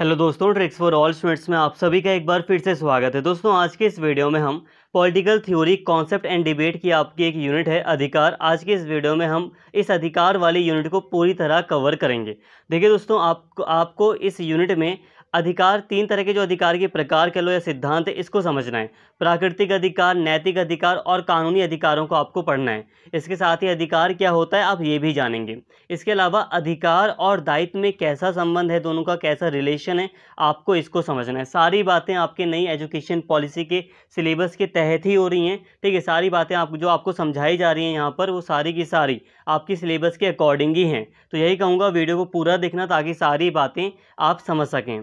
hello दोस्तों tricks for all students में आप सभी का एक बार फिर से स्वागत है दोस्तों आज के इस वीडियो में हम political theory concept and debate की आपकी एक यूनिट है अधिकार आज के इस वीडियो में हम इस अधिकार वाली यूनिट को पूरी तरह कवर करेंगे देखिए दोस्तों आप, आपको इस यूनिट में अधिकार तीन तरह के जो अधिकार के प्रकार कह लो या सिद्धांत है इसको समझना है प्राकृतिक अधिकार नैतिक अधिकार और कानूनी अधिकारों को आपको पढ़ना है इसके साथ ही अधिकार क्या होता है आप ये भी जानेंगे इसके अलावा अधिकार और दायित्व में कैसा संबंध है दोनों का कैसा रिलेशन है आपको इसको समझना है सारी बातें आपके नई एजुकेशन पॉलिसी के सिलेबस के तहत ही हो रही हैं ठीक है सारी बातें आप जो आपको समझाई जा रही हैं यहाँ पर वो सारी की सारी आपकी सिलेबस के अकॉर्डिंग ही हैं तो यही कहूँगा वीडियो को पूरा देखना ताकि सारी बातें आप समझ सकें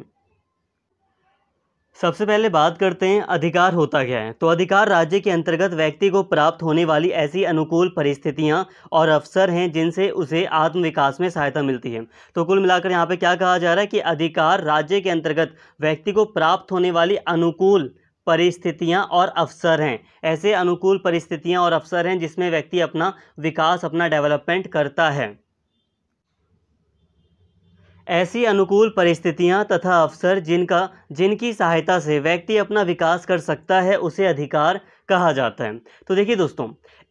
सबसे पहले बात करते हैं अधिकार होता क्या है तो अधिकार राज्य के अंतर्गत व्यक्ति को प्राप्त होने वाली ऐसी अनुकूल परिस्थितियां और अवसर हैं जिनसे उसे आत्मविकास में सहायता मिलती है तो कुल मिलाकर यहाँ पे क्या कहा जा रहा है कि अधिकार राज्य के अंतर्गत व्यक्ति को प्राप्त होने वाली अनुकूल परिस्थितियां और अवसर हैं ऐसे अनुकूल परिस्थितियां और अवसर हैं जिसमें व्यक्ति अपना विकास अपना डेवलपमेंट करता है ऐसी अनुकूल परिस्थितियां तथा अवसर जिनका जिनकी सहायता से व्यक्ति अपना विकास कर सकता है उसे अधिकार कहा जाता है तो देखिए दोस्तों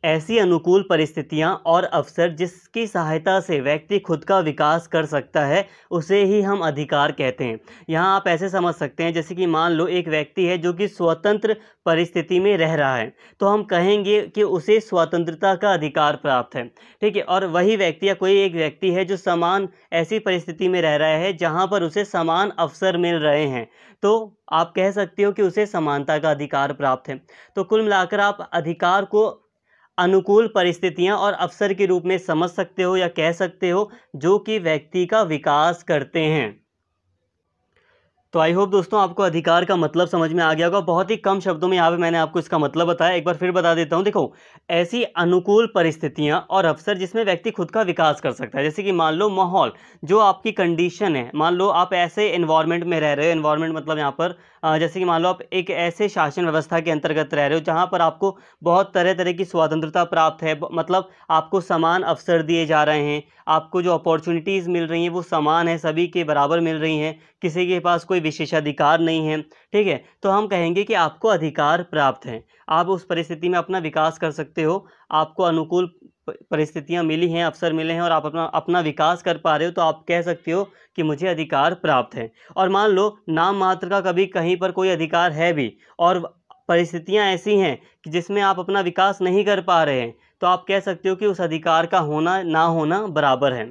ऐसी अनुकूल परिस्थितियां और अवसर जिसकी सहायता से व्यक्ति खुद का विकास कर सकता है उसे ही हम अधिकार कहते हैं यहाँ आप ऐसे समझ सकते हैं जैसे कि मान लो एक व्यक्ति है जो कि स्वतंत्र परिस्थिति में रह रहा है तो हम कहेंगे कि उसे स्वतंत्रता का अधिकार प्राप्त है ठीक है और वही व्यक्ति या कोई एक व्यक्ति है जो समान ऐसी परिस्थिति में रह रहा है जहाँ पर उसे समान अवसर मिल रहे हैं तो आप कह सकते हो कि उसे समानता का अधिकार प्राप्त है तो कुल मिलाकर आप अधिकार को अनुकूल परिस्थितियां और अवसर के रूप में समझ सकते हो या कह सकते हो जो कि व्यक्ति का विकास करते हैं तो आई होप दोस्तों आपको अधिकार का मतलब समझ में आ गया होगा बहुत ही कम शब्दों में यहाँ पे मैंने आपको इसका मतलब बताया एक बार फिर बता देता हूँ देखो ऐसी अनुकूल परिस्थितियाँ और अवसर जिसमें व्यक्ति खुद का विकास कर सकता है जैसे कि मान लो माहौल जो आपकी कंडीशन है मान लो आप ऐसे इन्वायरमेंट में रह रहे हो इन्वायरमेंट मतलब यहाँ पर जैसे कि मान लो आप एक ऐसे शासन व्यवस्था के अंतर्गत रह रहे हो जहाँ पर आपको बहुत तरह तरह की स्वतंत्रता प्राप्त है मतलब आपको समान अवसर दिए जा रहे हैं आपको जो अपॉर्चुनिटीज़ मिल रही हैं वो समान है सभी के बराबर मिल रही हैं किसी के पास कोई विशेषाधिकार नहीं है ठीक है तो हम कहेंगे कि आपको अधिकार प्राप्त हैं आप उस परिस्थिति में अपना विकास कर सकते हो आपको अनुकूल परिस्थितियाँ मिली हैं अवसर मिले हैं और आप अपना अपना विकास कर पा रहे हो तो आप कह सकते हो कि मुझे अधिकार प्राप्त है और मान लो नाम मात्र का कभी कहीं पर कोई अधिकार है भी और परिस्थितियाँ ऐसी हैं कि जिसमें आप अपना विकास नहीं कर पा रहे हैं तो आप कह सकते हो कि उस अधिकार का होना ना होना बराबर है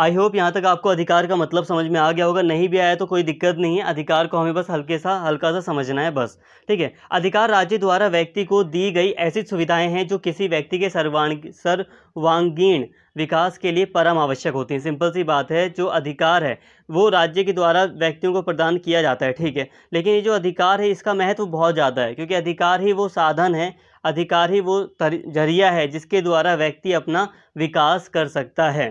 आई होप यहाँ तक आपको अधिकार का मतलब समझ में आ गया होगा नहीं भी आया तो कोई दिक्कत नहीं है अधिकार को हमें बस हल्के सा हल्का सा समझना है बस ठीक है अधिकार राज्य द्वारा व्यक्ति को दी गई ऐसी सुविधाएं हैं जो किसी व्यक्ति के सर्वांग सर्वांगीण विकास के लिए परम आवश्यक होती हैं सिंपल सी बात है जो अधिकार है वो राज्य के द्वारा व्यक्तियों को प्रदान किया जाता है ठीक है लेकिन ये जो अधिकार है इसका महत्व बहुत ज़्यादा है क्योंकि अधिकार ही वो साधन है अधिकार ही वो जरिया है जिसके द्वारा व्यक्ति अपना विकास कर सकता है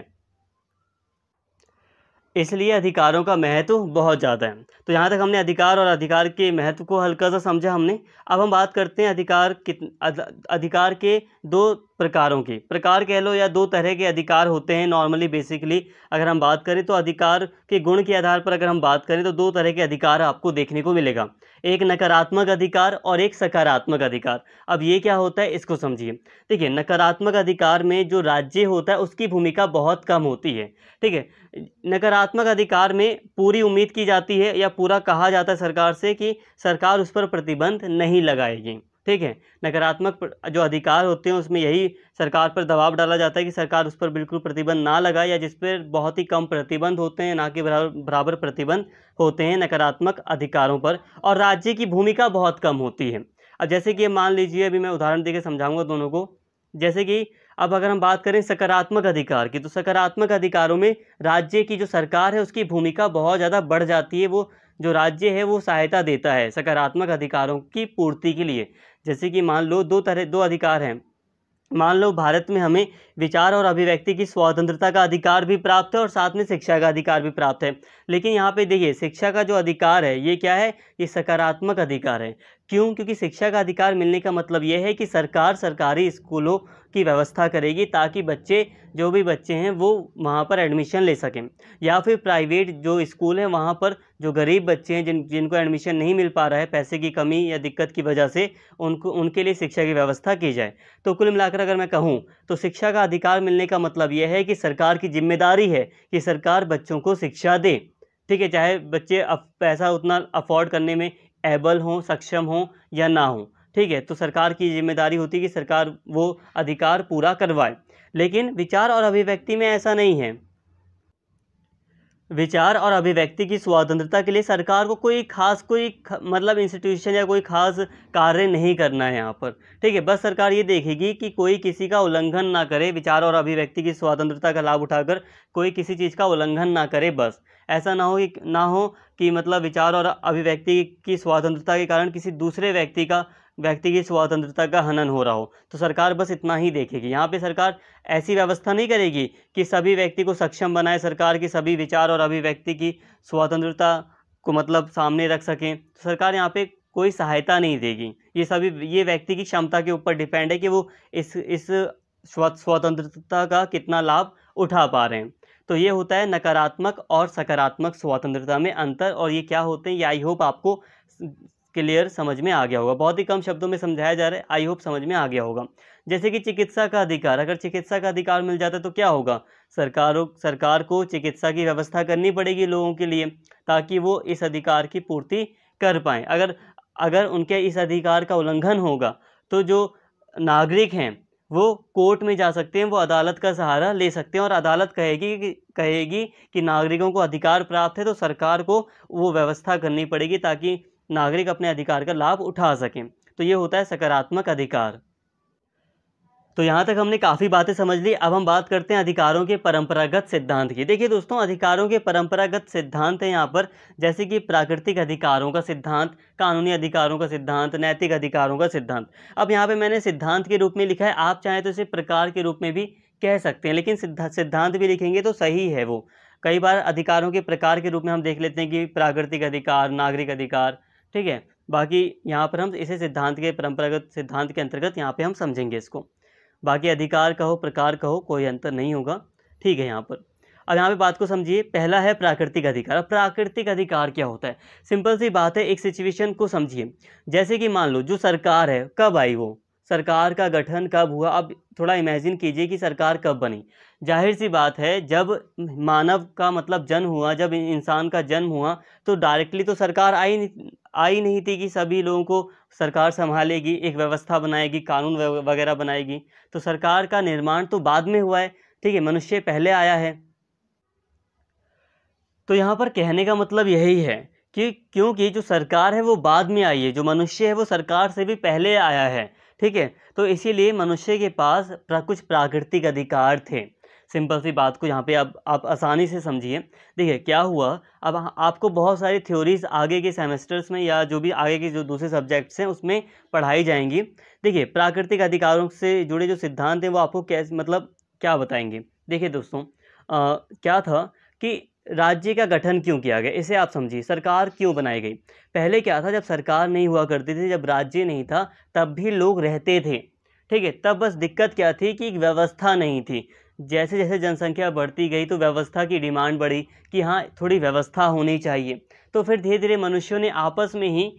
इसलिए अधिकारों का महत्व बहुत ज़्यादा है तो यहाँ तक हमने अधिकार और अधिकार के महत्व को हल्का सा समझा हमने अब हम बात करते हैं अधिकार कित अधिकार के दो प्रकारों के प्रकार कह लो या दो तरह के अधिकार होते हैं नॉर्मली बेसिकली अगर हम बात करें तो अधिकार के गुण के आधार पर अगर हम बात करें तो दो तरह के अधिकार आपको देखने को मिलेगा एक नकारात्मक अधिकार और एक सकारात्मक अधिकार अब ये क्या होता है इसको समझिए ठीक है नकारात्मक अधिकार में जो राज्य होता है उसकी भूमिका बहुत कम होती है ठीक है नकारात्मक अधिकार में पूरी उम्मीद की जाती है या पूरा कहा जाता है सरकार से कि सरकार उस पर प्रतिबंध नहीं लगाएगी ठीक है नकारात्मक जो अधिकार होते हैं उसमें यही सरकार पर दबाव डाला जाता है कि सरकार उस पर बिल्कुल प्रतिबंध ना लगाए या जिस पर बहुत ही कम प्रतिबंध होते हैं ना कि बराबर प्रतिबंध होते हैं नकारात्मक अधिकारों पर और राज्य की भूमिका बहुत कम होती है अब जैसे कि मान लीजिए अभी मैं उदाहरण देकर समझाऊंगा दोनों को जैसे कि अब अगर हम बात करें सकारात्मक अधिकार की तो सकारात्मक अधिकारों में राज्य की जो सरकार है उसकी भूमिका बहुत ज़्यादा बढ़ जाती है वो जो राज्य है वो सहायता देता है सकारात्मक अधिकारों की पूर्ति के लिए जैसे कि मान लो दो तरह दो अधिकार हैं मान लो भारत में हमें विचार और अभिव्यक्ति की स्वतंत्रता का अधिकार भी प्राप्त है और साथ में शिक्षा का अधिकार भी प्राप्त है लेकिन यहाँ पे देखिए शिक्षा का जो अधिकार है ये क्या है ये सकारात्मक अधिकार है क्यों क्योंकि शिक्षा का अधिकार मिलने का मतलब यह है कि सरकार सरकारी स्कूलों की व्यवस्था करेगी ताकि बच्चे जो भी बच्चे हैं वो वहाँ पर एडमिशन ले सकें या फिर प्राइवेट जो स्कूल हैं वहाँ पर जो गरीब बच्चे हैं जिन जिनको एडमिशन नहीं मिल पा रहा है पैसे की कमी या दिक्कत की वजह से उनको उनके लिए शिक्षा की व्यवस्था की जाए तो कुल मिलाकर अगर मैं कहूँ तो शिक्षा का अधिकार मिलने का मतलब यह है कि सरकार की जिम्मेदारी है कि सरकार बच्चों को शिक्षा दे ठीक है चाहे बच्चे अब पैसा उतना अफोर्ड करने में एबल हों सक्षम हों या ना हों ठीक है तो सरकार की जिम्मेदारी होती है कि सरकार वो अधिकार पूरा करवाए लेकिन विचार और अभिव्यक्ति में ऐसा नहीं है विचार और अभिव्यक्ति की स्वतंत्रता के लिए सरकार को कोई खास कोई ख, मतलब इंस्टीट्यूशन या कोई खास कार्य नहीं करना है यहाँ पर ठीक है बस सरकार ये देखेगी कि कोई किसी का उल्लंघन ना करे विचार और अभिव्यक्ति की स्वतंत्रता का लाभ उठाकर कोई किसी चीज़ का उल्लंघन ना करे बस ऐसा ना हो कि ना हो कि मतलब विचार और अभिव्यक्ति की स्वतंत्रता के कारण किसी दूसरे व्यक्ति का व्यक्ति की स्वतंत्रता का हनन हो रहा हो तो सरकार बस इतना ही देखेगी यहाँ पे सरकार ऐसी व्यवस्था नहीं करेगी कि सभी व्यक्ति को सक्षम बनाए सरकार की सभी विचार और अभिव्यक्ति की स्वतंत्रता को मतलब सामने रख सकें तो सरकार यहाँ पे कोई सहायता नहीं देगी ये सभी ये व्यक्ति की क्षमता के ऊपर डिपेंड है कि वो इस इस स्वतंत्रता का कितना लाभ उठा पा रहे हैं तो ये होता है नकारात्मक और सकारात्मक स्वतंत्रता में अंतर और ये क्या होते हैं ये आई होप आपको क्लियर समझ में आ गया होगा बहुत ही कम शब्दों में समझाया जा रहा है आई होप समझ में आ गया होगा जैसे कि चिकित्सा का अधिकार अगर चिकित्सा का अधिकार मिल जाता है तो क्या होगा सरकारों सरकार को चिकित्सा की व्यवस्था करनी पड़ेगी लोगों के लिए ताकि वो इस अधिकार की पूर्ति कर पाएँ अगर अगर उनके इस अधिकार का उल्लंघन होगा तो जो नागरिक हैं वो कोर्ट में जा सकते हैं वो अदालत का सहारा ले सकते हैं और अदालत कहेगी कहेगी कि नागरिकों को अधिकार प्राप्त है तो सरकार को वो व्यवस्था करनी पड़ेगी ताकि नागरिक अपने अधिकार का लाभ उठा सकें तो ये होता है सकारात्मक अधिकार तो यहाँ तक हमने काफ़ी बातें समझ ली अब हम बात करते हैं अधिकारों के परंपरागत सिद्धांत की देखिए दोस्तों अधिकारों के परंपरागत सिद्धांत हैं यहाँ पर जैसे कि प्राकृतिक अधिकारों का सिद्धांत कानूनी अधिकारों का सिद्धांत नैतिक अधिकारों का सिद्धांत अब यहाँ पे मैंने सिद्धांत के रूप में लिखा है आप चाहें तो इसे प्रकार के रूप में भी कह सकते हैं लेकिन सिद्धांत भी लिखेंगे तो सही है वो कई बार अधिकारों के प्रकार के रूप में हम देख लेते हैं कि प्राकृतिक अधिकार नागरिक अधिकार ठीक है बाकी यहाँ पर हम इसे सिद्धांत के परंपरागत सिद्धांत के अंतर्गत यहाँ पे हम समझेंगे इसको बाकी अधिकार कहो प्रकार कहो कोई अंतर नहीं होगा ठीक है यहाँ पर अब यहाँ पे बात को समझिए पहला है प्राकृतिक अधिकार अब प्राकृतिक अधिकार क्या होता है सिंपल सी बात है एक सिचुएशन को समझिए जैसे कि मान लो जो सरकार है कब आई वो सरकार का गठन कब हुआ अब थोड़ा इमेजिन कीजिए कि सरकार कब बनी जाहिर सी बात है जब मानव का मतलब जन्म हुआ जब इंसान का जन्म हुआ तो डायरेक्टली तो सरकार आई आई नहीं थी कि सभी लोगों को सरकार संभालेगी एक व्यवस्था बनाएगी कानून वगैरह बनाएगी तो सरकार का निर्माण तो बाद में हुआ है ठीक है मनुष्य पहले आया है तो यहाँ पर कहने का मतलब यही है कि क्योंकि जो सरकार है वो बाद में आई है जो मनुष्य है वो सरकार से भी पहले आया है ठीक है तो इसीलिए मनुष्य के पास कुछ प्राकृतिक अधिकार थे सिंपल सी बात को यहाँ पे अब आप आसानी से समझिए देखिए क्या हुआ अब आपको बहुत सारी थ्योरीज आगे के सेमेस्टर्स में या जो भी आगे के जो दूसरे सब्जेक्ट्स हैं उसमें पढ़ाई जाएंगी देखिए प्राकृतिक अधिकारों से जुड़े जो सिद्धांत हैं वो आपको कैसे मतलब क्या बताएंगे देखिए दोस्तों आ, क्या था कि राज्य का गठन क्यों किया गया इसे आप समझिए सरकार क्यों बनाई गई पहले क्या था जब सरकार नहीं हुआ करती थी जब राज्य नहीं था तब भी लोग रहते थे ठीक है तब बस दिक्कत क्या थी कि व्यवस्था नहीं थी जैसे जैसे जनसंख्या बढ़ती गई तो व्यवस्था की डिमांड बढ़ी कि हाँ थोड़ी व्यवस्था होनी चाहिए तो फिर धीरे धीरे मनुष्यों ने आपस में ही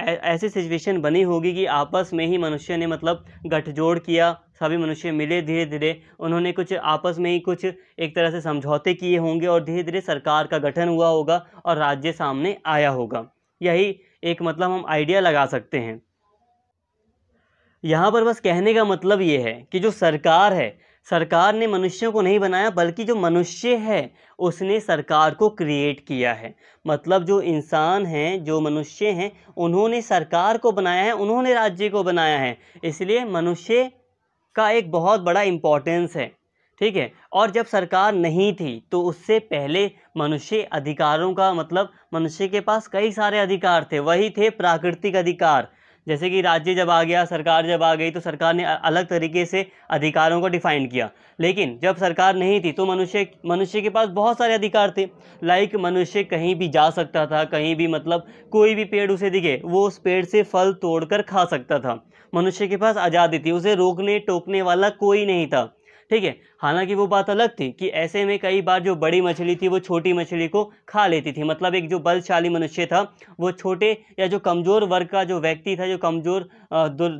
ऐसी सिचुएशन बनी होगी कि आपस में ही मनुष्य ने मतलब गठजोड़ किया सभी मनुष्य मिले धीरे धीरे उन्होंने कुछ आपस में ही कुछ एक तरह से समझौते किए होंगे और धीरे धीरे सरकार का गठन हुआ होगा और राज्य सामने आया होगा यही एक मतलब हम आइडिया लगा सकते हैं यहाँ पर बस कहने का मतलब ये है कि जो सरकार है सरकार ने मनुष्यों को नहीं बनाया बल्कि जो मनुष्य है उसने सरकार को क्रिएट किया है मतलब जो इंसान हैं जो मनुष्य हैं उन्होंने सरकार को बनाया है उन्होंने राज्य को बनाया है इसलिए मनुष्य का एक बहुत बड़ा इम्पोर्टेंस है ठीक है और जब सरकार नहीं थी तो उससे पहले मनुष्य अधिकारों का मतलब मनुष्य के पास कई सारे अधिकार थे वही थे प्राकृतिक अधिकार जैसे कि राज्य जब आ गया सरकार जब आ गई तो सरकार ने अलग तरीके से अधिकारों को डिफ़ाइन किया लेकिन जब सरकार नहीं थी तो मनुष्य मनुष्य के पास बहुत सारे अधिकार थे लाइक मनुष्य कहीं भी जा सकता था कहीं भी मतलब कोई भी पेड़ उसे दिखे वो उस पेड़ से फल तोड़कर खा सकता था मनुष्य के पास आज़ादी थी उसे रोकने टोकने वाला कोई नहीं था ठीक है हालांकि वो बात अलग थी कि ऐसे में कई बार जो बड़ी मछली थी वो छोटी मछली को खा लेती थी मतलब एक जो बलशाली मनुष्य था वो छोटे या जो कमज़ोर वर्ग का जो व्यक्ति था जो कमज़ोर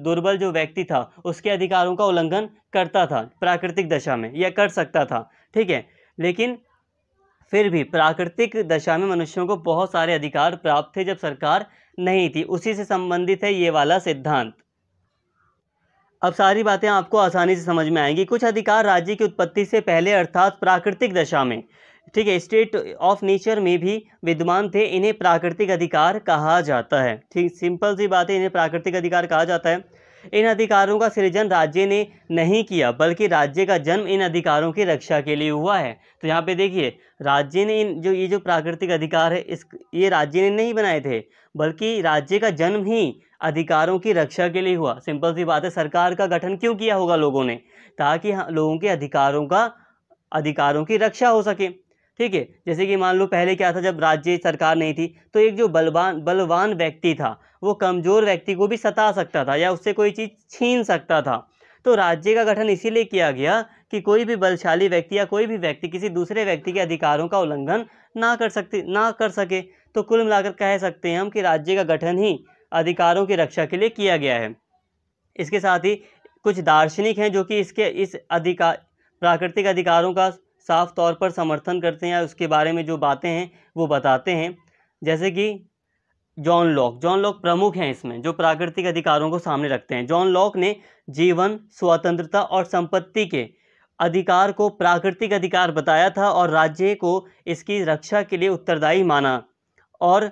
दुर्बल जो व्यक्ति था उसके अधिकारों का उल्लंघन करता था प्राकृतिक दशा में या कर सकता था ठीक है लेकिन फिर भी प्राकृतिक दशा में मनुष्यों को बहुत सारे अधिकार प्राप्त थे जब सरकार नहीं थी उसी से संबंधित है ये वाला सिद्धांत अब सारी बातें आपको आसानी से समझ में आएंगी कुछ अधिकार राज्य की उत्पत्ति से पहले अर्थात प्राकृतिक दशा में ठीक है स्टेट ऑफ नेचर में भी विद्यमान थे इन्हें प्राकृतिक अधिकार कहा जाता है ठीक सिंपल सी बात है इन्हें प्राकृतिक अधिकार कहा जाता है इन अधिकारों का सृजन राज्य ने नहीं किया बल्कि राज्य का जन्म इन अधिकारों की रक्षा के लिए हुआ है तो यहाँ पे देखिए राज्य ने इन जो ये जो प्राकृतिक अधिकार है इस ये राज्य ने नहीं बनाए थे बल्कि राज्य का जन्म ही अधिकारों की रक्षा के लिए हुआ सिंपल सी बात है सरकार का गठन क्यों किया होगा लोगों ने ताकि हाँ, लोगों के अधिकारों का अधिकारों की रक्षा हो सके ठीक है जैसे कि मान लो पहले क्या था जब राज्य सरकार नहीं थी तो एक जो बलवान बलवान व्यक्ति था वो कमज़ोर व्यक्ति को भी सता सकता था या उससे कोई चीज़ छीन सकता था तो राज्य का गठन इसीलिए किया गया कि कोई भी बलशाली व्यक्ति या कोई भी व्यक्ति किसी दूसरे व्यक्ति के अधिकारों का उल्लंघन ना कर सकते ना कर सके तो कुल मिलाकर कह सकते हैं हम कि राज्य का गठन ही अधिकारों की रक्षा के लिए किया गया है इसके साथ ही कुछ दार्शनिक हैं जो कि इसके इस अधिकार प्राकृतिक अधिकारों का साफ तौर पर समर्थन करते हैं या उसके बारे में जो बातें हैं वो बताते हैं जैसे कि जॉन लॉक जॉन लॉक प्रमुख हैं इसमें जो प्राकृतिक अधिकारों को सामने रखते हैं जॉन लॉक ने जीवन स्वतंत्रता और संपत्ति के अधिकार को प्राकृतिक अधिकार बताया था और राज्य को इसकी रक्षा के लिए उत्तरदायी माना और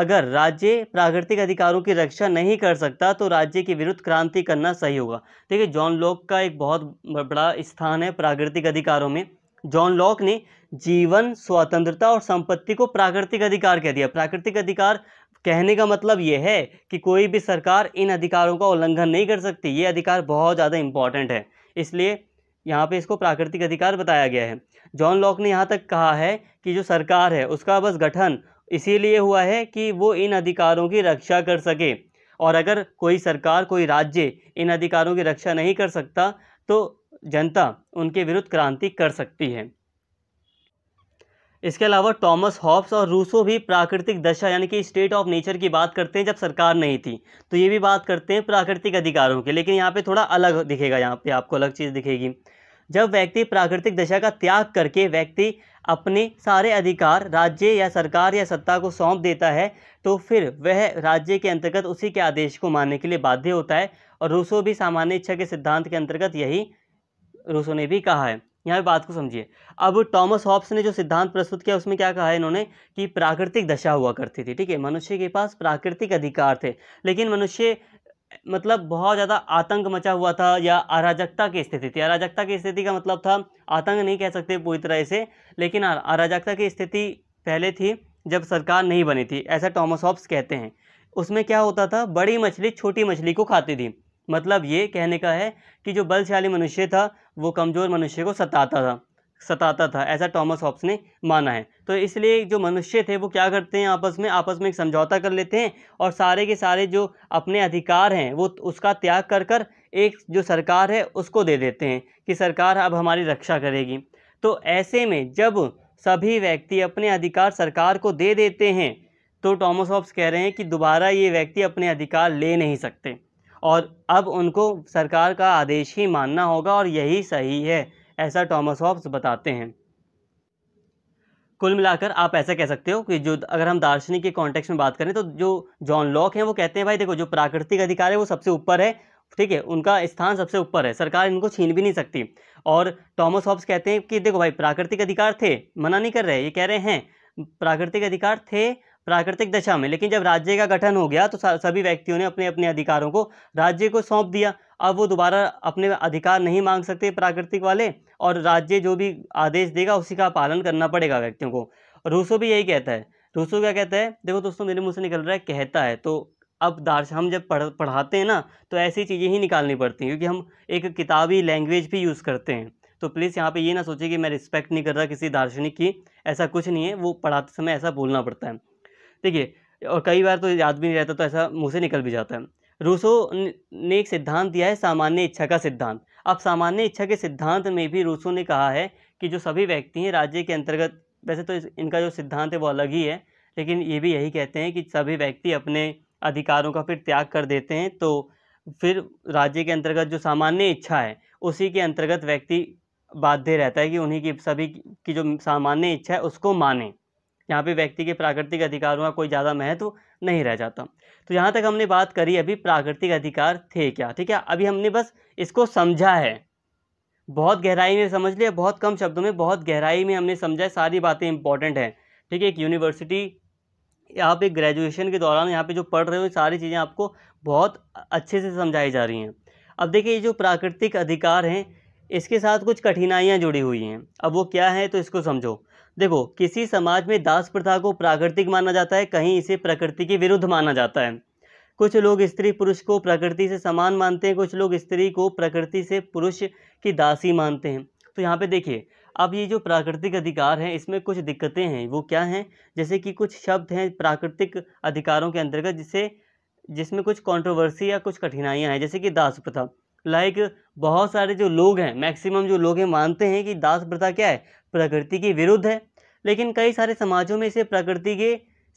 अगर राज्य प्राकृतिक अधिकारों की रक्षा नहीं कर सकता तो राज्य के विरुद्ध क्रांति करना सही होगा देखिए जॉन लॉक का एक बहुत बड़ा स्थान है प्राकृतिक अधिकारों में जॉन लॉक ने जीवन स्वतंत्रता और संपत्ति को प्राकृतिक अधिकार कह दिया प्राकृतिक अधिकार कहने का मतलब ये है कि कोई भी सरकार इन अधिकारों का उल्लंघन नहीं कर सकती ये अधिकार बहुत ज़्यादा इंपॉर्टेंट है इसलिए यहाँ पे इसको प्राकृतिक अधिकार बताया गया है जॉन लॉक ने यहाँ तक कहा है कि जो सरकार है उसका बस गठन इसीलिए हुआ है कि वो इन अधिकारों की रक्षा कर सके और अगर कोई सरकार कोई राज्य इन अधिकारों की रक्षा नहीं कर सकता तो जनता उनके विरुद्ध क्रांति कर सकती है इसके अलावा टॉमस हॉब्स और रूसो भी प्राकृतिक दशा यानी कि स्टेट ऑफ नेचर की बात करते हैं जब सरकार नहीं थी तो ये भी बात करते हैं प्राकृतिक अधिकारों की लेकिन यहाँ पे थोड़ा अलग दिखेगा यहाँ पे आपको अलग चीज़ दिखेगी जब व्यक्ति प्राकृतिक दशा का त्याग करके व्यक्ति अपने सारे अधिकार राज्य या सरकार या सत्ता को सौंप देता है तो फिर वह राज्य के अंतर्गत उसी के आदेश को मानने के लिए बाध्य होता है और रूसो भी सामान्य इच्छा के सिद्धांत के अंतर्गत यही रूसो ने भी कहा है यहाँ पे बात को समझिए अब टॉमस हॉब्स ने जो सिद्धांत प्रस्तुत किया उसमें क्या कहा है इन्होंने कि प्राकृतिक दशा हुआ करती थी ठीक है मनुष्य के पास प्राकृतिक अधिकार थे लेकिन मनुष्य मतलब बहुत ज़्यादा आतंक मचा हुआ था या अराजकता की स्थिति थी अराजकता की स्थिति का मतलब था आतंक नहीं कह सकते पूरी तरह से लेकिन अराजकता की स्थिति पहले थी जब सरकार नहीं बनी थी ऐसा टॉमस हॉब्स कहते हैं उसमें क्या होता था बड़ी मछली छोटी मछली को खाती थी मतलब ये कहने का है कि जो बलशाली मनुष्य था वो कमज़ोर मनुष्य को सताता था सताता था ऐसा टॉमस हॉप्स ने माना है तो इसलिए जो मनुष्य थे वो क्या करते हैं आपस में आपस में एक समझौता कर लेते हैं और सारे के सारे जो अपने अधिकार हैं वो उसका त्याग कर कर एक जो सरकार है उसको दे देते हैं कि सरकार अब हमारी रक्षा करेगी तो ऐसे में जब सभी व्यक्ति अपने अधिकार सरकार को दे देते हैं तो टॉमस हॉप्स कह रहे हैं कि दोबारा ये व्यक्ति अपने अधिकार ले नहीं सकते और अब उनको सरकार का आदेश ही मानना होगा और यही सही है ऐसा टॉमस हॉब्स बताते हैं कुल मिलाकर आप ऐसा कह सकते हो कि जो अगर हम दार्शनिक के कॉन्टेक्स्ट में बात करें तो जो जॉन लॉक हैं वो कहते हैं भाई देखो जो प्राकृतिक अधिकार है वो सबसे ऊपर है ठीक है उनका स्थान सबसे ऊपर है सरकार इनको छीन भी नहीं सकती और टॉमस हॉब्स कहते हैं कि देखो भाई प्राकृतिक अधिकार थे मना नहीं कर रहे ये कह रहे हैं प्राकृतिक अधिकार थे प्राकृतिक दशा में लेकिन जब राज्य का गठन हो गया तो सभी व्यक्तियों ने अपने अपने अधिकारों को राज्य को सौंप दिया अब वो दोबारा अपने अधिकार नहीं मांग सकते प्राकृतिक वाले और राज्य जो भी आदेश देगा उसी का पालन करना पड़ेगा व्यक्तियों को रूसो भी यही कहता है रूसो क्या कहता है देखो दोस्तों मेरे मुँह से निकल रहा है कहता है तो अब दार्श हम जब पढ़ पढ़ाते हैं ना तो ऐसी चीज़ें ही निकालनी पड़ती हैं क्योंकि हम एक किताबी लैंग्वेज भी यूज़ करते हैं तो प्लीज़ यहाँ पे ये ना सोचे कि मैं रिस्पेक्ट नहीं कर रहा किसी दार्शनिक की ऐसा कुछ नहीं है वो पढ़ाते समय ऐसा बोलना पड़ता है देखिए और कई बार तो याद भी नहीं रहता तो ऐसा मुँह से निकल भी जाता है रूसो ने एक सिद्धांत दिया है सामान्य इच्छा का सिद्धांत अब सामान्य इच्छा के सिद्धांत में भी रूसो ने कहा है कि जो सभी व्यक्ति हैं राज्य के अंतर्गत वैसे तो इनका जो सिद्धांत है वो अलग ही है लेकिन ये भी यही कहते हैं कि सभी व्यक्ति अपने अधिकारों का फिर त्याग कर देते हैं तो फिर राज्य के अंतर्गत जो सामान्य इच्छा है उसी के अंतर्गत व्यक्ति बाध्य रहता है कि उन्हीं की सभी की जो सामान्य इच्छा है उसको माने यहाँ पे व्यक्ति के प्राकृतिक अधिकारों का कोई ज़्यादा महत्व नहीं रह जाता तो यहाँ तक हमने बात करी अभी प्राकृतिक अधिकार थे क्या ठीक है अभी हमने बस इसको समझा है बहुत गहराई में समझ लिया बहुत कम शब्दों में बहुत गहराई में हमने समझा है सारी बातें इंपॉर्टेंट हैं ठीक है एक यूनिवर्सिटी यहाँ पे ग्रेजुएशन के दौरान यहाँ पे जो पढ़ रहे हो सारी चीज़ें आपको बहुत अच्छे से समझाई जा रही हैं अब देखिए ये जो प्राकृतिक अधिकार हैं इसके साथ कुछ कठिनाइयाँ जुड़ी हुई हैं अब वो क्या है तो इसको समझो देखो किसी समाज में दास प्रथा को प्राकृतिक माना जाता है कहीं इसे प्रकृति के विरुद्ध माना जाता है कुछ लोग स्त्री पुरुष को प्रकृति से समान मानते हैं कुछ लोग स्त्री को प्रकृति से पुरुष की दासी मानते हैं तो यहाँ पे देखिए अब ये जो प्राकृतिक अधिकार हैं इसमें कुछ दिक्कतें हैं वो क्या हैं जैसे कि कुछ शब्द हैं प्राकृतिक अधिकारों के अंतर्गत जिसे जिसमें कुछ कॉन्ट्रोवर्सी या कुछ कठिनाइयाँ हैं जैसे कि दास प्रथा लाइक बहुत सारे जो लोग हैं मैक्सिमम जो लोग हैं मानते हैं कि दास प्रथा क्या है प्रकृति के विरुद्ध है लेकिन कई सारे समाजों में इसे प्रकृति के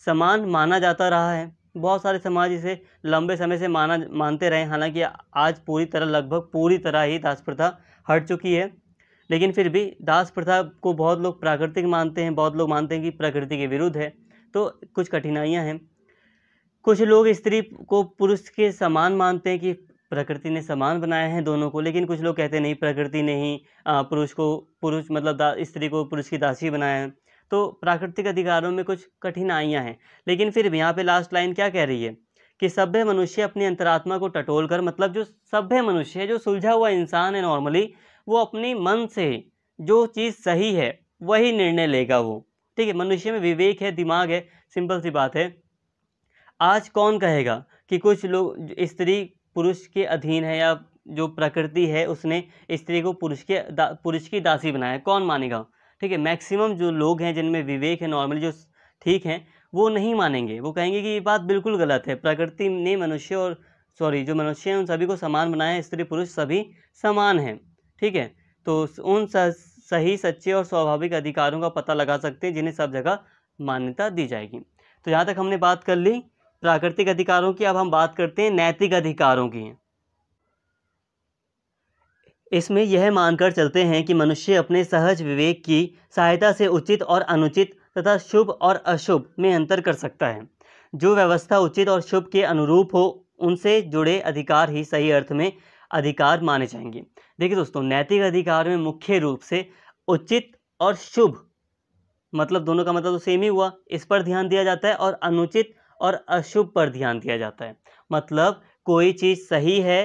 समान माना जाता रहा है बहुत सारे समाज इसे लंबे समय से माना मानते रहे हालांकि आज पूरी तरह लगभग पूरी तरह ही दास प्रथा हट चुकी है लेकिन फिर भी दास प्रथा को बहुत लोग प्राकृतिक मानते हैं बहुत लोग मानते हैं कि प्रकृति के विरुद्ध है तो कुछ कठिनाइयाँ हैं कुछ लोग स्त्री को पुरुष के समान मानते हैं कि प्रकृति ने समान बनाया है दोनों को लेकिन कुछ लोग कहते नहीं प्रकृति ने ही पुरुष को पुरुष मतलब स्त्री को पुरुष की दासी बनाया है तो प्राकृतिक अधिकारों में कुछ कठिनाइयाँ हैं लेकिन फिर भी यहाँ पे लास्ट लाइन क्या कह रही है कि सभ्य मनुष्य अपनी अंतरात्मा को टटोल कर मतलब जो सभ्य मनुष्य है जो सुलझा हुआ इंसान है नॉर्मली वो अपने मन से जो चीज़ सही है वही निर्णय लेगा वो ठीक है मनुष्य में विवेक है दिमाग है सिंपल सी बात है आज कौन कहेगा कि कुछ लोग स्त्री पुरुष के अधीन है या जो प्रकृति है उसने स्त्री को पुरुष के पुरुष की दासी बनाया कौन मानेगा ठीक है मैक्सिमम जो लोग हैं जिनमें विवेक है नॉर्मली जो ठीक हैं वो नहीं मानेंगे वो कहेंगे कि ये बात बिल्कुल गलत है प्रकृति ने मनुष्य और सॉरी जो मनुष्य हैं उन सभी को समान बनाया है स्त्री पुरुष सभी समान हैं ठीक है तो उन सही सच्चे और स्वाभाविक अधिकारों का पता लगा सकते हैं जिन्हें सब जगह मान्यता दी जाएगी तो यहाँ तक हमने बात कर ली प्राकृतिक अधिकारों की अब हम बात करते हैं नैतिक अधिकारों की इसमें यह मानकर चलते हैं कि मनुष्य अपने सहज विवेक की सहायता से उचित और अनुचित तथा शुभ और अशुभ में अंतर कर सकता है जो व्यवस्था उचित और शुभ के अनुरूप हो उनसे जुड़े अधिकार ही सही अर्थ में अधिकार माने जाएंगे देखिए दोस्तों नैतिक अधिकार में मुख्य रूप से उचित और शुभ मतलब दोनों का मतलब तो सेम ही हुआ इस पर ध्यान दिया जाता है और अनुचित और अशुभ पर ध्यान दिया जाता है मतलब कोई चीज़ सही है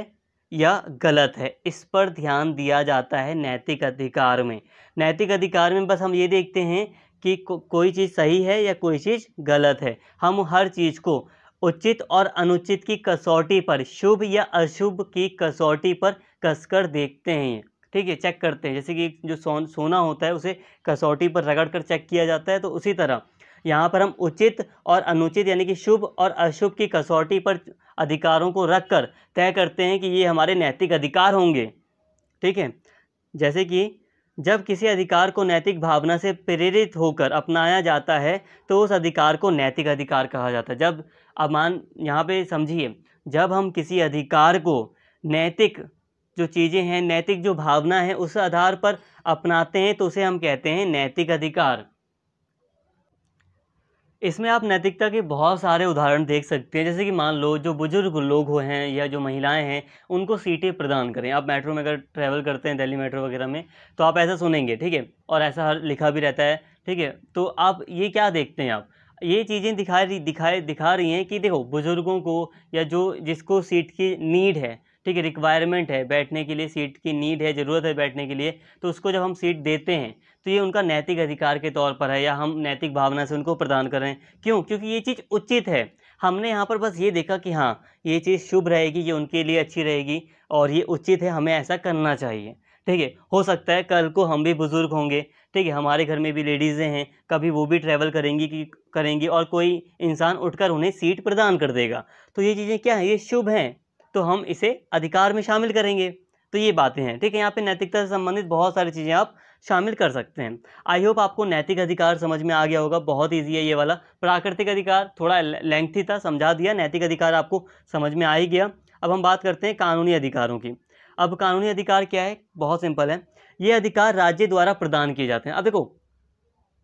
या गलत है इस पर ध्यान दिया जाता है नैतिक अधिकार में नैतिक अधिकार में बस हम ये देखते हैं कि को, कोई चीज़ सही है या कोई चीज़ गलत है हम हर चीज़ को उचित और अनुचित की कसौटी पर शुभ या अशुभ की कसौटी पर कसकर देखते हैं ठीक है चेक करते हैं जैसे कि जो सोन सोना होता है उसे कसौटी पर रगड़ कर चेक किया जाता है तो उसी तरह यहाँ पर हम उचित और अनुचित यानी कि शुभ और अशुभ की कसौटी पर अधिकारों को रख कर तय करते हैं कि ये हमारे नैतिक अधिकार होंगे ठीक है जैसे कि जब किसी अधिकार को नैतिक भावना से प्रेरित होकर अपनाया जाता है तो उस अधिकार को नैतिक अधिकार कहा जाता है जब अब मान यहाँ पे समझिए जब हम किसी अधिकार को नैतिक जो चीज़ें हैं नैतिक जो भावना है उस आधार पर अपनाते हैं तो उसे हम कहते हैं नैतिक अधिकार इसमें आप नैतिकता के बहुत सारे उदाहरण देख सकते हैं जैसे कि मान लो जो बुजुर्ग लोग हैं या जो महिलाएं हैं उनको सीटें प्रदान करें आप मेट्रो में अगर ट्रैवल करते हैं दिल्ली मेट्रो वगैरह में तो आप ऐसा सुनेंगे ठीक है और ऐसा हर लिखा भी रहता है ठीक है तो आप ये क्या देखते हैं आप ये चीज़ें दिखा रही दिखाए दिखा रही हैं कि देखो बुज़ुर्गों को या जो जिसको सीट की नीड है ठीक है रिक्वायरमेंट है बैठने के लिए सीट की नीड है ज़रूरत है बैठने के लिए तो उसको जब हम सीट देते हैं तो ये उनका नैतिक अधिकार के तौर पर है या हम नैतिक भावना से उनको प्रदान करें क्यों क्योंकि ये चीज़ उचित है हमने यहाँ पर बस ये देखा कि हाँ ये चीज़ शुभ रहेगी ये उनके लिए अच्छी रहेगी और ये उचित है हमें ऐसा करना चाहिए ठीक है हो सकता है कल को हम भी बुज़ुर्ग होंगे ठीक है हमारे घर में भी लेडीज़ें हैं कभी वो भी ट्रैवल करेंगी कि करेंगी और कोई इंसान उठकर उन्हें सीट प्रदान कर देगा तो ये चीज़ें क्या हैं ये शुभ हैं तो हम इसे अधिकार में शामिल करेंगे तो ये बातें हैं ठीक है यहाँ पे नैतिकता से संबंधित बहुत सारी चीज़ें आप शामिल कर सकते हैं आई होप आपको नैतिक अधिकार समझ में आ गया होगा बहुत ईजी है ये वाला प्राकृतिक अधिकार थोड़ा लेंथी था समझा दिया नैतिक अधिकार आपको समझ में आ ही गया अब हम बात करते हैं कानूनी अधिकारों की अब कानूनी अधिकार क्या है बहुत सिंपल है ये अधिकार राज्य द्वारा प्रदान किए जाते हैं अब देखो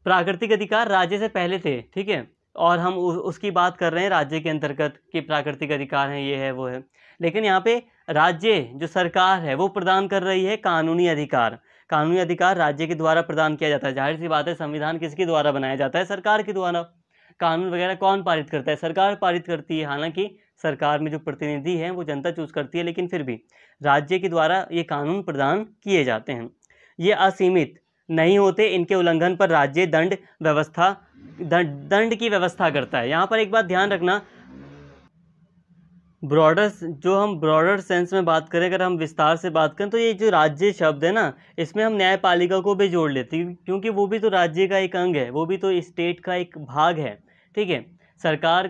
प्राकृतिक अधिकार राज्य से पहले थे ठीक है और हम उसकी बात कर रहे हैं राज्य के अंतर्गत कि प्राकृतिक अधिकार हैं ये है वो है लेकिन यहाँ पे राज्य जो सरकार है वो प्रदान कर रही है कानूनी अधिकार कानूनी अधिकार राज्य के द्वारा प्रदान किया जाता है जाहिर सी बात है संविधान किसके द्वारा बनाया जाता है सरकार के द्वारा कानून वगैरह कौन पारित करता है सरकार पारित करती है हालांकि सरकार में जो प्रतिनिधि हैं वो जनता चूज करती है लेकिन फिर भी राज्य के द्वारा ये कानून प्रदान किए जाते हैं ये असीमित नहीं होते इनके उल्लंघन पर राज्य दंड व्यवस्था दंड दंड की व्यवस्था करता है यहाँ पर एक बात ध्यान रखना ब्रॉडर जो हम ब्रॉडर सेंस में बात करें अगर हम विस्तार से बात करें तो ये जो राज्य शब्द है ना इसमें हम न्यायपालिका को भी जोड़ लेते हैं क्योंकि वो भी तो राज्य का एक अंग है वो भी तो स्टेट का एक भाग है ठीक है सरकार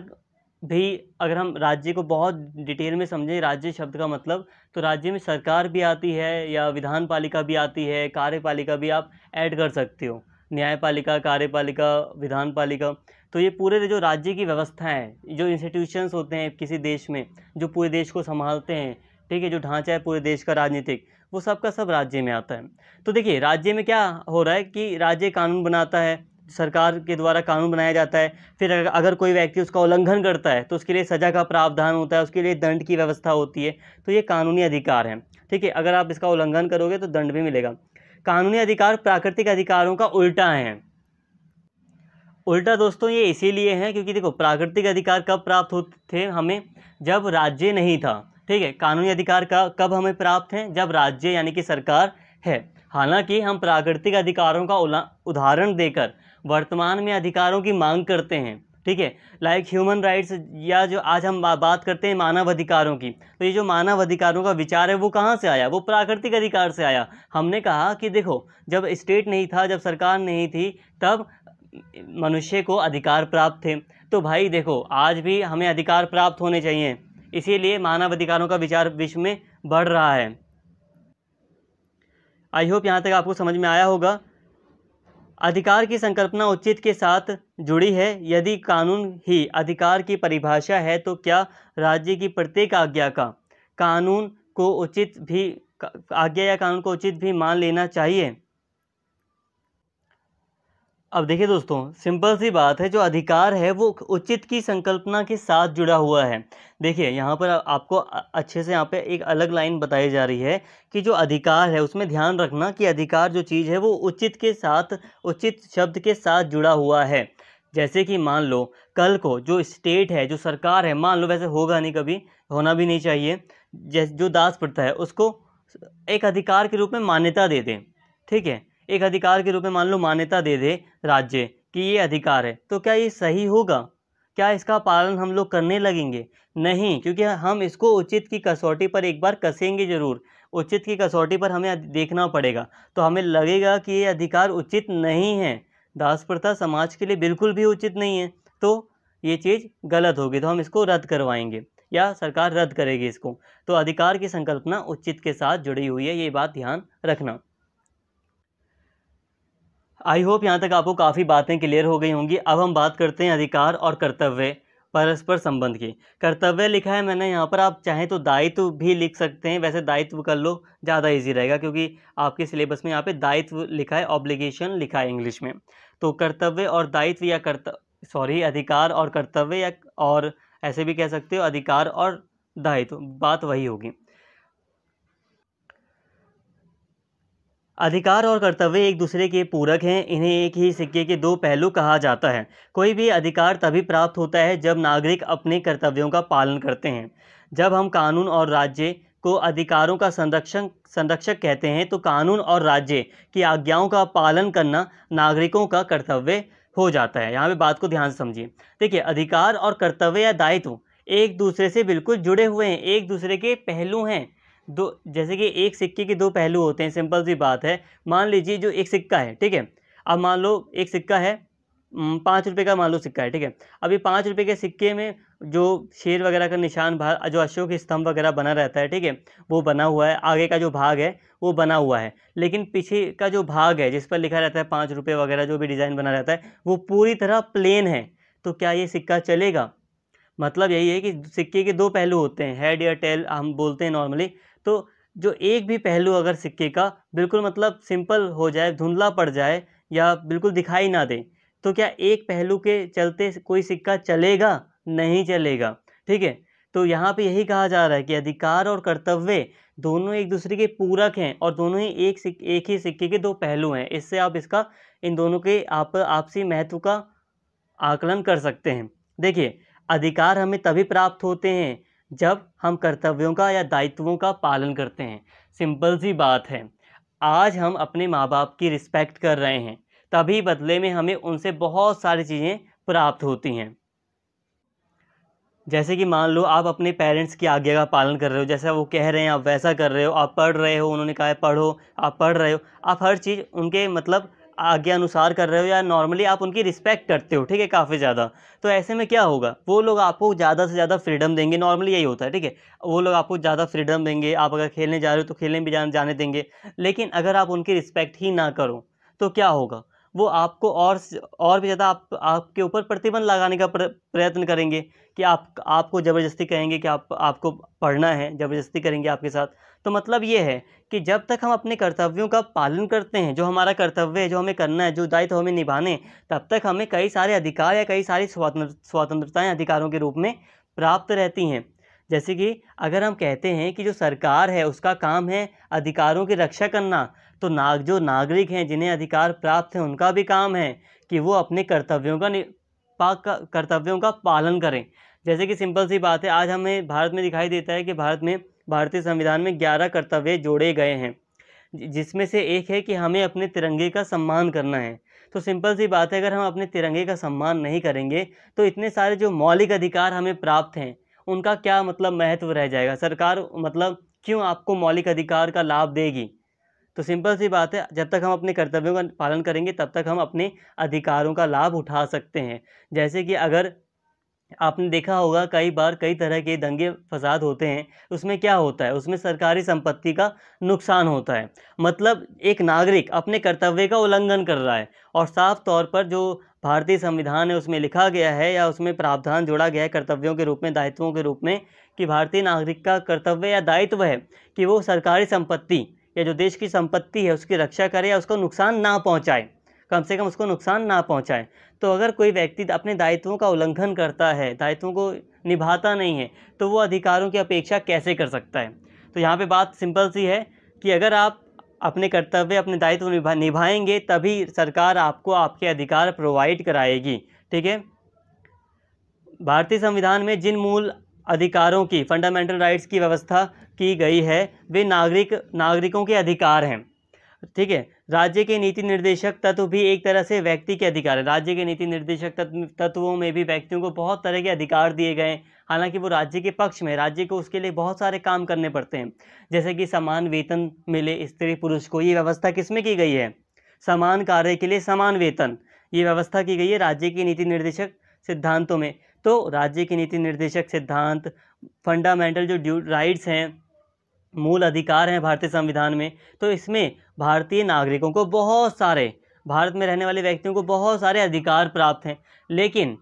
भी अगर हम राज्य को बहुत डिटेल में समझें राज्य शब्द का मतलब तो राज्य में सरकार भी आती है या विधान पालिका भी आती है कार्यपालिका भी आप ऐड कर सकते हो न्यायपालिका कार्यपालिका विधान पालिका तो ये पूरे जो राज्य की व्यवस्थाएँ जो इंस्टीट्यूशंस होते हैं किसी देश में जो पूरे देश को संभालते हैं ठीक है जो ढांचा है पूरे देश का राजनीतिक वो सब का सब राज्य में आता है तो देखिए राज्य में क्या हो रहा है कि राज्य कानून बनाता है सरकार के द्वारा कानून बनाया जाता है फिर अगर कोई व्यक्ति उसका उल्लंघन करता है तो उसके लिए सज़ा का प्रावधान होता है उसके लिए दंड की व्यवस्था होती है तो ये कानूनी अधिकार है ठीक है अगर आप इसका उल्लंघन करोगे तो दंड भी मिलेगा कानूनी अधिकार प्राकृतिक अधिकारों का उल्टा है उल्टा दोस्तों ये इसीलिए है क्योंकि देखो प्राकृतिक अधिकार कब प्राप्त होते थे हमें जब राज्य नहीं था ठीक है कानूनी अधिकार का कब हमें प्राप्त हैं जब राज्य यानी कि सरकार है हालांकि हम प्राकृतिक अधिकारों का उदाहरण देकर वर्तमान में अधिकारों की मांग करते हैं ठीक है लाइक ह्यूमन राइट्स या जो आज हम बात करते हैं मानवाधिकारों की तो ये जो मानव अधिकारों का विचार है वो कहाँ से आया वो प्राकृतिक अधिकार से आया हमने कहा कि देखो जब स्टेट नहीं था जब सरकार नहीं थी तब मनुष्य को अधिकार प्राप्त थे तो भाई देखो आज भी हमें अधिकार प्राप्त होने चाहिए इसीलिए मानवाधिकारों का विचार विश्व में बढ़ रहा है आई होप यहाँ तक आपको समझ में आया होगा अधिकार की संकल्पना उचित के साथ जुड़ी है यदि कानून ही अधिकार की परिभाषा है तो क्या राज्य की प्रत्येक आज्ञा का कानून को उचित भी आज्ञा या कानून को उचित भी मान लेना चाहिए अब देखिए दोस्तों सिंपल सी बात है जो अधिकार है वो उचित की संकल्पना के साथ जुड़ा हुआ है देखिए यहाँ पर आपको अच्छे से यहाँ पे एक अलग लाइन बताई जा रही है कि जो अधिकार है उसमें ध्यान रखना कि अधिकार जो चीज़ है वो उचित के साथ उचित शब्द के साथ जुड़ा हुआ है जैसे कि मान लो कल को जो स्टेट है जो सरकार है मान लो वैसे होगा नहीं कभी होना भी नहीं चाहिए जैसे जो दास प्रथा है उसको एक अधिकार के रूप में मान्यता दे दें ठीक है एक अधिकार के रूप में मान लो मान्यता दे दे राज्य कि ये अधिकार है तो क्या ये सही होगा क्या इसका पालन हम लोग करने लगेंगे नहीं क्योंकि हम इसको उचित की कसौटी पर एक बार कसेंगे जरूर उचित की कसौटी पर हमें देखना पड़ेगा तो हमें लगेगा कि ये अधिकार उचित नहीं है दास प्रथा समाज के लिए बिल्कुल भी उचित नहीं है तो ये चीज़ गलत होगी तो हम इसको रद्द करवाएंगे या सरकार रद्द करेगी इसको तो अधिकार की संकल्पना उचित के साथ जुड़ी हुई है ये बात ध्यान रखना आई होप यहाँ तक आपको काफ़ी बातें क्लियर हो गई होंगी अब हम बात करते हैं अधिकार और कर्तव्य परस्पर संबंध की कर्तव्य लिखा है मैंने यहाँ पर आप चाहें तो दायित्व भी लिख सकते हैं वैसे दायित्व कर लो ज़्यादा इजी रहेगा क्योंकि आपके सिलेबस में यहाँ पे दायित्व लिखा है ऑब्लिगेशन लिखा है इंग्लिश में तो कर्तव्य और दायित्व या कर्त सॉरी अधिकार और कर्तव्य या और ऐसे भी कह सकते हो अधिकार और दायित्व बात वही होगी अधिकार और कर्तव्य एक दूसरे के पूरक हैं इन्हें एक ही सिक्के के दो पहलू कहा जाता है कोई भी अधिकार तभी प्राप्त होता है जब नागरिक अपने कर्तव्यों का पालन करते हैं जब हम कानून और राज्य को अधिकारों का संरक्षण संरक्षक कहते हैं तो कानून और राज्य की आज्ञाओं का पालन करना नागरिकों का कर्तव्य हो जाता है यहाँ पे बात को ध्यान से समझिए देखिए अधिकार और कर्तव्य या दायित्व एक दूसरे से बिल्कुल जुड़े हुए हैं एक दूसरे के पहलू हैं दो जैसे कि एक सिक्के के दो पहलू होते हैं सिंपल सी बात है मान लीजिए जो एक सिक्का है ठीक है अब मान लो एक सिक्का है पाँच रुपये का मान लो सिक्का है ठीक है अब ये पाँच रुपये के सिक्के में जो शेर वगैरह का निशान भाग जो अशोक स्तंभ वगैरह बना रहता है ठीक है वो बना हुआ है आगे का जो भाग है वो बना हुआ है लेकिन पीछे का जो भाग है जिस पर लिखा रहता है पाँच रुपये वगैरह जो भी डिज़ाइन बना रहता है वो पूरी तरह प्लेन है तो क्या ये सिक्का चलेगा मतलब यही है कि सिक्के के दो पहलू होते हैं हेड या टेल हम बोलते हैं नॉर्मली तो जो एक भी पहलू अगर सिक्के का बिल्कुल मतलब सिंपल हो जाए धुंधला पड़ जाए या बिल्कुल दिखाई ना दे तो क्या एक पहलू के चलते कोई सिक्का चलेगा नहीं चलेगा ठीक है तो यहाँ पे यही कहा जा रहा है कि अधिकार और कर्तव्य दोनों एक दूसरे के पूरक हैं और दोनों ही एक एक ही सिक्के के दो पहलू हैं इससे आप इसका इन दोनों के आप आपसी महत्व का आकलन कर सकते हैं देखिए अधिकार हमें तभी प्राप्त होते हैं जब हम कर्तव्यों का या दायित्वों का पालन करते हैं सिंपल सी बात है आज हम अपने माँ बाप की रिस्पेक्ट कर रहे हैं तभी बदले में हमें उनसे बहुत सारी चीज़ें प्राप्त होती हैं जैसे कि मान लो आप अपने पेरेंट्स की आज्ञा का पालन कर रहे हो जैसा वो कह रहे हैं आप वैसा कर रहे हो आप पढ़ रहे हो उन्होंने कहा है पढ़ो आप पढ़ रहे हो आप हर चीज़ उनके मतलब आज्ञा अनुसार कर रहे हो या नॉर्मली आप उनकी रिस्पेक्ट करते हो ठीक है काफ़ी ज़्यादा तो ऐसे में क्या होगा वो लोग आपको ज़्यादा से ज़्यादा फ्रीडम देंगे नॉर्मली यही होता है ठीक है वो लोग आपको ज़्यादा फ्रीडम देंगे आप अगर खेलने जा रहे हो तो खेलने भी जाने देंगे लेकिन अगर आप उनकी रिस्पेक्ट ही ना करो तो क्या होगा वो आपको और और भी ज़्यादा आप आपके ऊपर प्रतिबंध लगाने का प्रयत्न करेंगे कि आप आपको ज़बरदस्ती कहेंगे कि आप आपको पढ़ना है ज़बरदस्ती करेंगे आपके साथ तो मतलब ये है कि जब तक हम अपने कर्तव्यों का पालन करते हैं जो हमारा कर्तव्य है जो हमें करना है जो दायित्व हमें निभाने तब तक हमें कई सारे अधिकार या कई सारी स्वतंत्र स्वतंत्रताएँ अधिकारों के रूप में प्राप्त रहती हैं जैसे कि अगर हम कहते हैं कि जो सरकार है उसका काम है अधिकारों की रक्षा करना तो नाग जो नागरिक हैं जिन्हें अधिकार प्राप्त हैं उनका भी काम है कि वो अपने कर्तव्यों का पाक कर्तव्यों का पालन करें जैसे कि सिंपल सी बात है आज हमें भारत में दिखाई देता है कि भारत में भारतीय संविधान में ग्यारह कर्तव्य जोड़े गए हैं जिसमें से एक है कि हमें अपने तिरंगे का सम्मान करना है तो सिंपल सी बात है अगर हम अपने तिरंगे का सम्मान नहीं करेंगे तो इतने सारे जो मौलिक अधिकार हमें प्राप्त हैं उनका क्या मतलब महत्व रह जाएगा सरकार मतलब क्यों आपको मौलिक अधिकार का लाभ देगी तो सिंपल सी बात है जब तक हम अपने कर्तव्यों का पालन करेंगे तब तक हम अपने अधिकारों का लाभ उठा सकते हैं जैसे कि अगर आपने देखा होगा कई बार कई तरह के दंगे फसाद होते हैं उसमें क्या होता है उसमें सरकारी संपत्ति का नुकसान होता है मतलब एक नागरिक अपने कर्तव्य का उल्लंघन कर रहा है और साफ तौर पर जो भारतीय संविधान है उसमें लिखा गया है या उसमें प्रावधान जोड़ा गया है कर्तव्यों के रूप में दायित्वों के रूप में कि भारतीय नागरिक का कर्तव्य या दायित्व है कि वो सरकारी संपत्ति या जो देश की संपत्ति है उसकी रक्षा करें या उसको नुकसान ना पहुँचाए कम से कम उसको नुकसान ना पहुँचाए तो अगर कोई व्यक्ति अपने दायित्वों का उल्लंघन करता है दायित्वों को निभाता नहीं है तो वो अधिकारों की अपेक्षा कैसे कर सकता है तो यहाँ पे बात सिंपल सी है कि अगर आप अपने कर्तव्य अपने दायित्व निभा निभाएंगे तभी सरकार आपको आपके अधिकार प्रोवाइड कराएगी ठीक है भारतीय संविधान में जिन मूल अधिकारों की फंडामेंटल राइट्स की व्यवस्था की गई है वे नागरिक नागरिकों के अधिकार हैं ठीक है राज्य के नीति निर्देशक तत्व भी एक तरह से व्यक्ति के अधिकार है राज्य के नीति निर्देशक तत्व तत्वों में भी व्यक्तियों को बहुत तरह के अधिकार दिए गए हालांकि वो राज्य के पक्ष में राज्य को उसके लिए बहुत सारे काम करने पड़ते हैं जैसे कि समान वेतन मिले स्त्री पुरुष को ये व्यवस्था किसमें की गई है समान कार्य के लिए समान वेतन ये व्यवस्था की गई है राज्य के नीति निर्देशक सिद्धांतों में तो राज्य के नीति निर्देशक सिद्धांत फंडामेंटल जो ड्यू राइट्स हैं मूल अधिकार हैं भारतीय संविधान में तो इसमें भारतीय नागरिकों को बहुत सारे भारत में रहने वाले व्यक्तियों को बहुत सारे अधिकार प्राप्त हैं लेकिन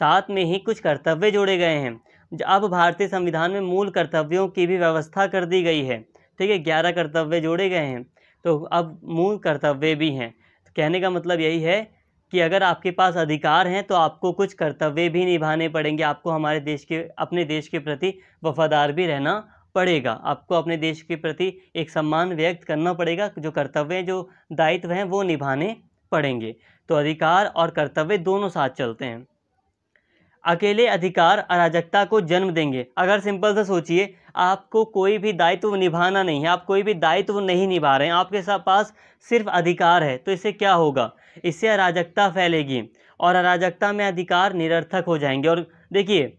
साथ में ही कुछ कर्तव्य जोड़े गए हैं अब भारतीय संविधान में मूल कर्तव्यों की भी व्यवस्था कर दी गई है ठीक है ग्यारह कर्तव्य जोड़े गए हैं तो अब मूल कर्तव्य भी हैं तो कहने का मतलब यही है कि अगर आपके पास अधिकार हैं तो आपको कुछ कर्तव्य भी निभाने पड़ेंगे आपको हमारे देश के अपने देश के प्रति वफादार भी रहना पड़ेगा आपको अपने देश के प्रति एक सम्मान व्यक्त करना पड़ेगा जो कर्तव्य जो दायित्व हैं वो निभाने पड़ेंगे तो अधिकार और कर्तव्य दोनों साथ चलते हैं अकेले अधिकार अराजकता को जन्म देंगे अगर सिंपल से सोचिए आपको कोई भी दायित्व निभाना नहीं है आप कोई भी दायित्व नहीं निभा रहे हैं आपके साथ पास सिर्फ अधिकार है तो इससे क्या होगा इससे अराजकता फैलेगी और अराजकता में अधिकार निरर्थक हो जाएंगे और देखिए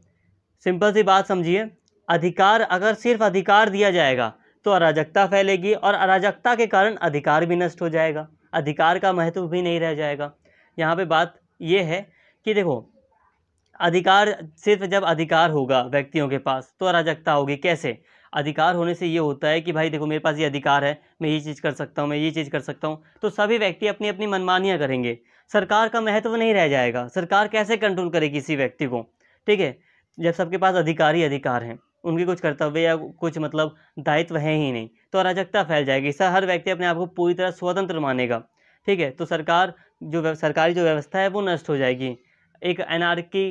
सिंपल सी बात समझिए अधिकार अगर सिर्फ अधिकार दिया जाएगा तो अराजकता फैलेगी और अराजकता के कारण अधिकार भी नष्ट हो जाएगा अधिकार का महत्व भी नहीं रह जाएगा यहाँ पे बात यह है कि देखो अधिकार सिर्फ जब अधिकार होगा व्यक्तियों के पास तो अराजकता होगी कैसे अधिकार होने से ये होता है कि भाई देखो मेरे पास ये अधिकार है मैं ये चीज़ कर सकता हूँ मैं ये चीज़ कर सकता हूँ तो सभी व्यक्ति अपनी अपनी मनमानियाँ करेंगे सरकार का महत्व नहीं रह जाएगा सरकार कैसे कंट्रोल करेगी किसी व्यक्ति को ठीक है जब सबके पास अधिकार ही अधिकार हैं उनके कुछ कर्तव्य या कुछ मतलब दायित्व है ही नहीं तो अराजकता फैल जाएगी सर हर व्यक्ति अपने आप को पूरी तरह स्वतंत्र मानेगा ठीक है तो सरकार जो सरकारी जो व्यवस्था है वो नष्ट हो जाएगी एक एनआर की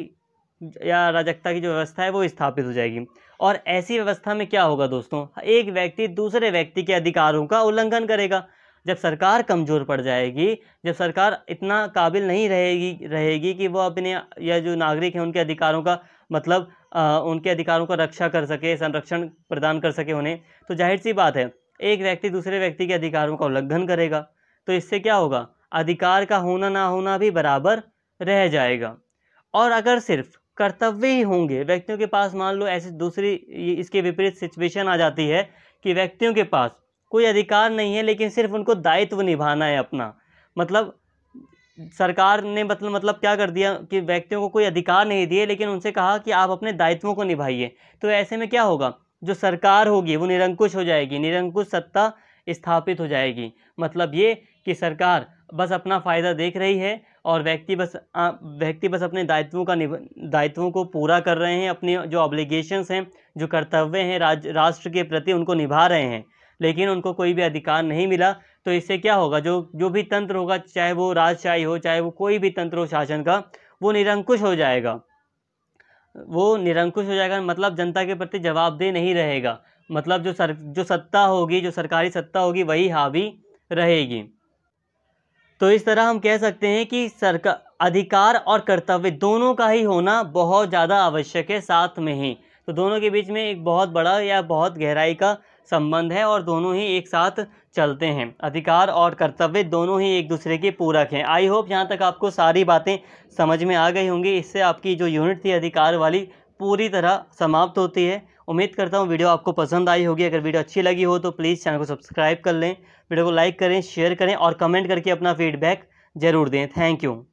या राजकता की जो व्यवस्था है वो स्थापित हो जाएगी और ऐसी व्यवस्था में क्या होगा दोस्तों एक व्यक्ति दूसरे व्यक्ति के अधिकारों का उल्लंघन करेगा जब सरकार कमज़ोर पड़ जाएगी जब सरकार इतना काबिल नहीं रहेगी रहेगी कि वो अपने या जो नागरिक हैं उनके अधिकारों का मतलब आ, उनके अधिकारों का रक्षा कर सके संरक्षण प्रदान कर सके उन्हें तो जाहिर सी बात है एक व्यक्ति दूसरे व्यक्ति के अधिकारों का उल्लंघन करेगा तो इससे क्या होगा अधिकार का होना ना होना भी बराबर रह जाएगा और अगर सिर्फ कर्तव्य ही होंगे व्यक्तियों के पास मान लो ऐसी दूसरी इसके विपरीत सिचुएशन आ जाती है कि व्यक्तियों के पास कोई अधिकार नहीं है लेकिन सिर्फ उनको दायित्व निभाना है अपना मतलब सरकार ने मतलब मतलब क्या कर दिया कि व्यक्तियों को कोई अधिकार नहीं दिए लेकिन उनसे कहा कि आप अपने दायित्वों को निभाइए तो ऐसे में क्या होगा जो सरकार होगी वो निरंकुश हो जाएगी निरंकुश सत्ता स्थापित हो जाएगी मतलब ये कि सरकार बस अपना फ़ायदा देख रही है और व्यक्ति बस व्यक्ति बस अपने दायित्वों का दायित्वों को पूरा कर रहे हैं अपने जो ऑब्लिगेशंस हैं जो कर्तव्य हैं राज राष्ट्र के प्रति उनको निभा रहे हैं लेकिन उनको कोई भी अधिकार नहीं मिला तो इससे क्या होगा जो जो भी तंत्र होगा चाहे वो राजशाही हो चाहे वो कोई भी तंत्र हो शासन का वो निरंकुश हो जाएगा वो निरंकुश हो जाएगा मतलब जनता के प्रति जवाबदेह नहीं रहेगा मतलब जो सर जो सत्ता होगी जो सरकारी सत्ता होगी वही हावी रहेगी तो इस तरह हम कह सकते हैं कि सरकार अधिकार और कर्तव्य दोनों का ही होना बहुत ज़्यादा आवश्यक है साथ में ही तो दोनों के बीच में एक बहुत बड़ा या बहुत गहराई का संबंध है और दोनों ही एक साथ चलते हैं अधिकार और कर्तव्य दोनों ही एक दूसरे के पूरक हैं आई होप यहाँ तक आपको सारी बातें समझ में आ गई होंगी इससे आपकी जो यूनिट थी अधिकार वाली पूरी तरह समाप्त होती है उम्मीद करता हूँ वीडियो आपको पसंद आई होगी अगर वीडियो अच्छी लगी हो तो प्लीज़ चैनल को सब्सक्राइब कर लें वीडियो को लाइक करें शेयर करें और कमेंट करके अपना फीडबैक ज़रूर दें थैंक यू